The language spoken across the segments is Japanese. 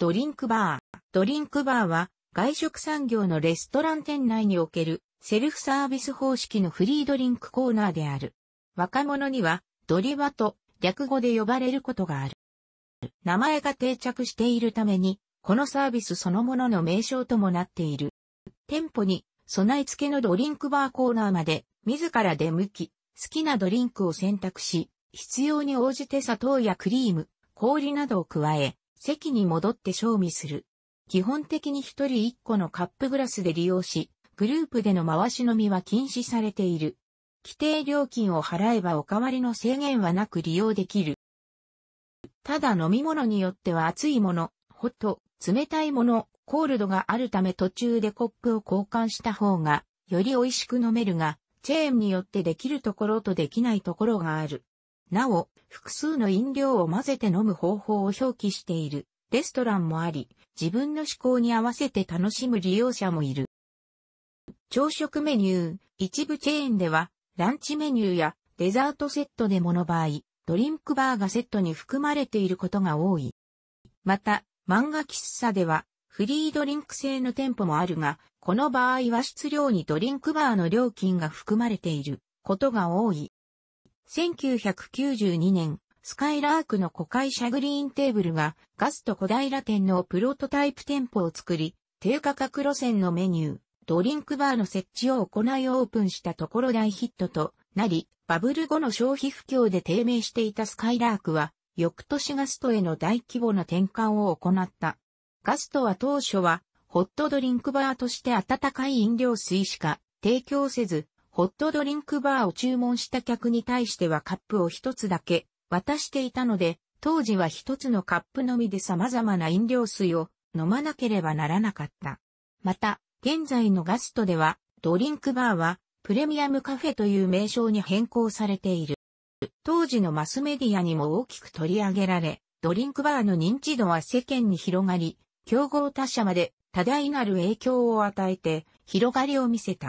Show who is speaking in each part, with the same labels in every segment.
Speaker 1: ドリンクバー。ドリンクバーは外食産業のレストラン店内におけるセルフサービス方式のフリードリンクコーナーである。若者にはドリバと略語で呼ばれることがある。名前が定着しているために、このサービスそのものの名称ともなっている。店舗に備え付けのドリンクバーコーナーまで自ら出向き、好きなドリンクを選択し、必要に応じて砂糖やクリーム、氷などを加え、席に戻って賞味する。基本的に一人一個のカップグラスで利用し、グループでの回し飲みは禁止されている。規定料金を払えばお代わりの制限はなく利用できる。ただ飲み物によっては熱いもの、ホット、冷たいもの、コールドがあるため途中でコップを交換した方が、より美味しく飲めるが、チェーンによってできるところとできないところがある。なお、複数の飲料を混ぜて飲む方法を表記しているレストランもあり、自分の思考に合わせて楽しむ利用者もいる。朝食メニュー、一部チェーンでは、ランチメニューやデザートセットでもの場合、ドリンクバーがセットに含まれていることが多い。また、漫画喫茶では、フリードリンク製の店舗もあるが、この場合は質量にドリンクバーの料金が含まれていることが多い。1992年、スカイラークの古会社グリーンテーブルがガスト小平店のプロトタイプ店舗を作り、低価格路線のメニュー、ドリンクバーの設置を行いオープンしたところ大ヒットとなり、バブル後の消費不況で低迷していたスカイラークは、翌年ガストへの大規模な転換を行った。ガストは当初は、ホットドリンクバーとして温かい飲料水しか提供せず、ホットドリンクバーを注文した客に対してはカップを一つだけ渡していたので、当時は一つのカップのみで様々な飲料水を飲まなければならなかった。また、現在のガストでは、ドリンクバーはプレミアムカフェという名称に変更されている。当時のマスメディアにも大きく取り上げられ、ドリンクバーの認知度は世間に広がり、競合他社まで多大なる影響を与えて広がりを見せた。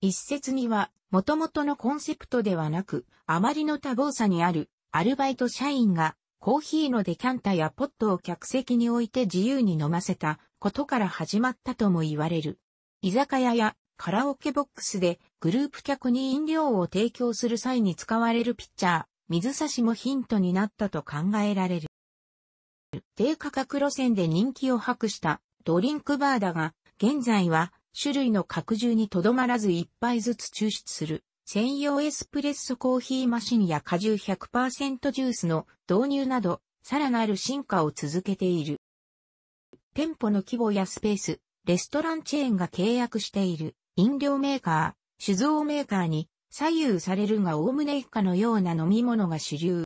Speaker 1: 一説には、元々のコンセプトではなく、あまりの多忙さにある、アルバイト社員が、コーヒーのデキャンタやポットを客席に置いて自由に飲ませたことから始まったとも言われる。居酒屋やカラオケボックスでグループ客に飲料を提供する際に使われるピッチャー、水差しもヒントになったと考えられる。低価格路線で人気を博したドリンクバーだが、現在は種類の拡充にとどまらず一杯ずつ抽出する、専用エスプレッソコーヒーマシンや果汁100%ジュースの導入など、さらなる進化を続けている。店舗の規模やスペース、レストランチェーンが契約している飲料メーカー、酒造メーカーに左右されるが概ね一家のような飲み物が主流。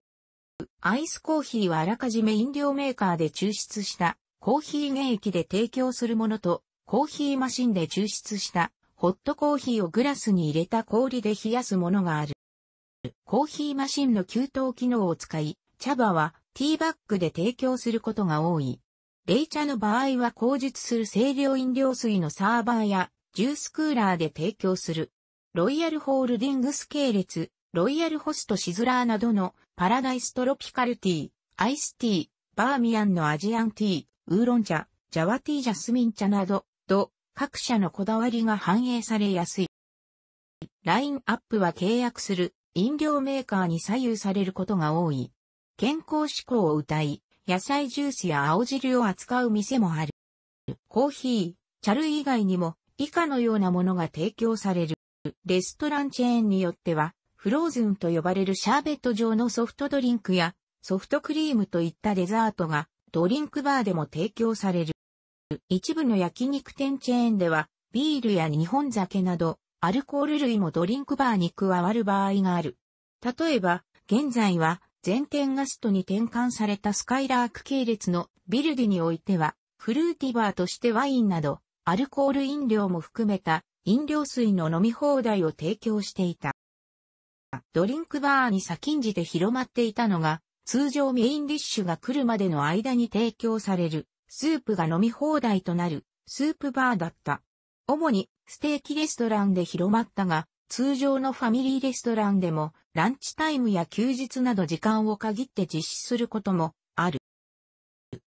Speaker 1: アイスコーヒーはあらかじめ飲料メーカーで抽出したコーヒー原液で提供するものとコーヒーマシンで抽出したホットコーヒーをグラスに入れた氷で冷やすものがある。コーヒーマシンの給湯機能を使い、茶葉はティーバッグで提供することが多い。冷茶の場合は工述する清涼飲料水のサーバーやジュースクーラーで提供する。ロイヤルホールディングス系列、ロイヤルホストシズラーなどのパラダイストロピカルティー、アイスティー、バーミヤンのアジアンティー、ウーロン茶、ジャワティージャスミン茶などと、各社のこだわりが反映されやすい。ラインアップは契約する飲料メーカーに左右されることが多い。健康志向を謳い、野菜ジュースや青汁を扱う店もある。コーヒー、茶類以外にも以下のようなものが提供される。レストランチェーンによっては、フローズンと呼ばれるシャーベット状のソフトドリンクやソフトクリームといったデザートがドリンクバーでも提供される。一部の焼肉店チェーンでは、ビールや日本酒など、アルコール類もドリンクバーに加わる場合がある。例えば、現在は、全店ガストに転換されたスカイラーク系列のビルディにおいては、フルーティバーとしてワインなど、アルコール飲料も含めた飲料水の飲み放題を提供していた。ドリンクバーに先んじて広まっていたのが、通常メインディッシュが来るまでの間に提供されるスープが飲み放題となるスープバーだった。主にステーキレストランで広まったが、通常のファミリーレストランでもランチタイムや休日など時間を限って実施することもある。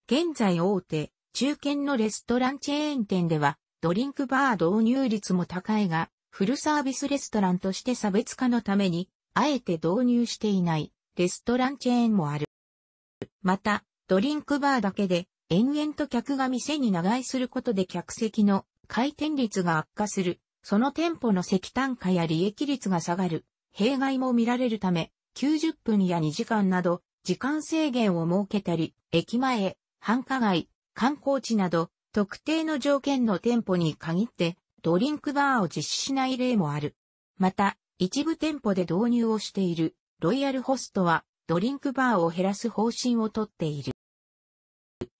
Speaker 1: 現在大手、中堅のレストランチェーン店ではドリンクバー導入率も高いが、フルサービスレストランとして差別化のために、あえて導入していないレストランチェーンもある。また、ドリンクバーだけで延々と客が店に長居することで客席の回転率が悪化する。その店舗の石炭化や利益率が下がる。弊害も見られるため、90分や2時間など、時間制限を設けたり、駅前、繁華街、観光地など、特定の条件の店舗に限って、ドリンクバーを実施しない例もある。また、一部店舗で導入をしている、ロイヤルホストは、ドリンクバーを減らす方針をとっている。